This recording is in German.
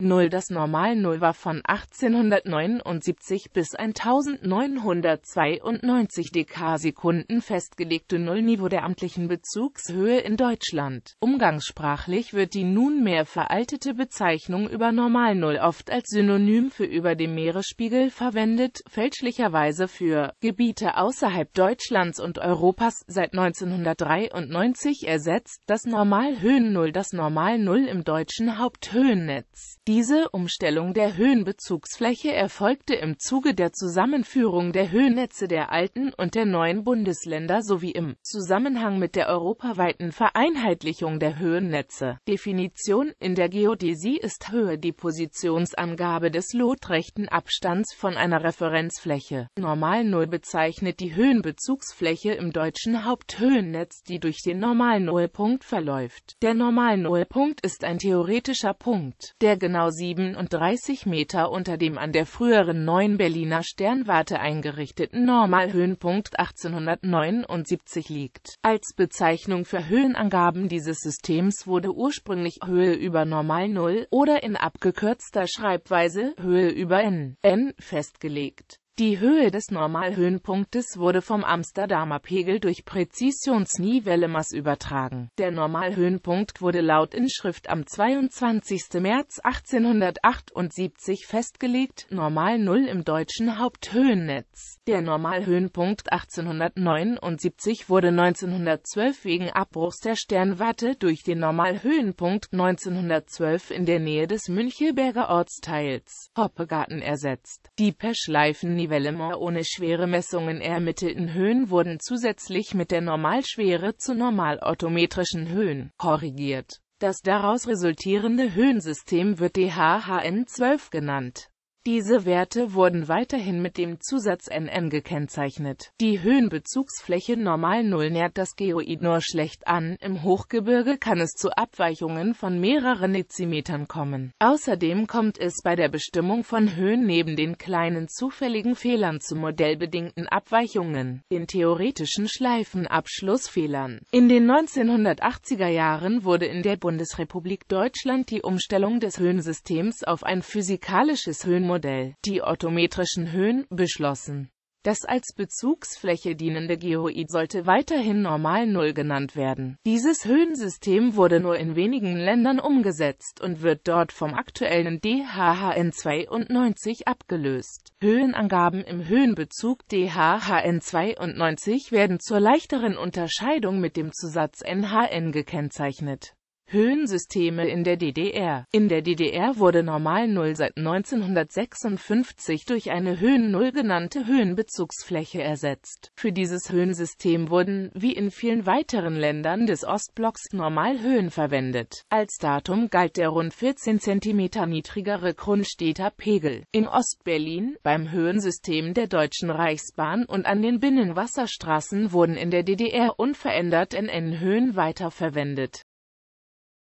0 Das Normal 0 war von 1879 bis 1992 Dekarsekunden festgelegte Nullniveau der amtlichen Bezugshöhe in Deutschland. Umgangssprachlich wird die nunmehr veraltete Bezeichnung über Normal 0 oft als Synonym für über dem Meeresspiegel verwendet, fälschlicherweise für Gebiete außerhalb Deutschlands und Europas. Seit 1993 ersetzt das Normal Höhen 0 das Normal 0 im deutschen Haupthöhennetz. Diese Umstellung der Höhenbezugsfläche erfolgte im Zuge der Zusammenführung der Höhennetze der alten und der neuen Bundesländer sowie im Zusammenhang mit der europaweiten Vereinheitlichung der Höhennetze. Definition In der Geodäsie ist Höhe die Positionsangabe des lotrechten Abstands von einer Referenzfläche. Normalnull bezeichnet die Höhenbezugsfläche im deutschen Haupthöhennetz, die durch den normalen Nullpunkt verläuft. Der normalen Nullpunkt ist ein theoretischer Punkt, der genau genau 37 Meter unter dem an der früheren Neuen Berliner Sternwarte eingerichteten Normalhöhenpunkt 1879 liegt. Als Bezeichnung für Höhenangaben dieses Systems wurde ursprünglich Höhe über Normal 0 oder in abgekürzter Schreibweise Höhe über n, n festgelegt die Höhe des Normalhöhenpunktes wurde vom Amsterdamer Pegel durch Präzisionsnivellemers übertragen. Der Normalhöhenpunkt wurde laut Inschrift am 22. März 1878 festgelegt, normal 0 im deutschen Haupthöhennetz. Der Normalhöhenpunkt 1879 wurde 1912 wegen Abbruchs der Sternwarte durch den Normalhöhenpunkt 1912 in der Nähe des Münchelberger Ortsteils Hoppegarten ersetzt. Die per Schleifennivellier Development ohne schwere Messungen ermittelten Höhen wurden zusätzlich mit der Normalschwere zu normalorthometrischen Höhen korrigiert. Das daraus resultierende Höhensystem wird DHHN12 genannt diese Werte wurden weiterhin mit dem Zusatz NN gekennzeichnet. Die Höhenbezugsfläche normal Null nährt das Geoid nur schlecht an, im Hochgebirge kann es zu Abweichungen von mehreren Dezimetern kommen. Außerdem kommt es bei der Bestimmung von Höhen neben den kleinen zufälligen Fehlern zu modellbedingten Abweichungen, den theoretischen Schleifenabschlussfehlern. In den 1980er Jahren wurde in der Bundesrepublik Deutschland die Umstellung des Höhensystems auf ein physikalisches Höhenmodell Modell die orthometrischen Höhen beschlossen. Das als Bezugsfläche dienende Geoid sollte weiterhin normal Null genannt werden. Dieses Höhensystem wurde nur in wenigen Ländern umgesetzt und wird dort vom aktuellen DHHN 92 abgelöst. Höhenangaben im Höhenbezug DHHN 92 werden zur leichteren Unterscheidung mit dem Zusatz NHN gekennzeichnet. Höhensysteme in der DDR. In der DDR wurde Normal Null seit 1956 durch eine Höhen Null genannte Höhenbezugsfläche ersetzt. Für dieses Höhensystem wurden, wie in vielen weiteren Ländern des Ostblocks, Normalhöhen verwendet. Als Datum galt der rund 14 cm niedrigere Grundstädter Pegel. In Ostberlin, beim Höhensystem der Deutschen Reichsbahn und an den Binnenwasserstraßen wurden in der DDR unverändert NN-Höhen weiterverwendet.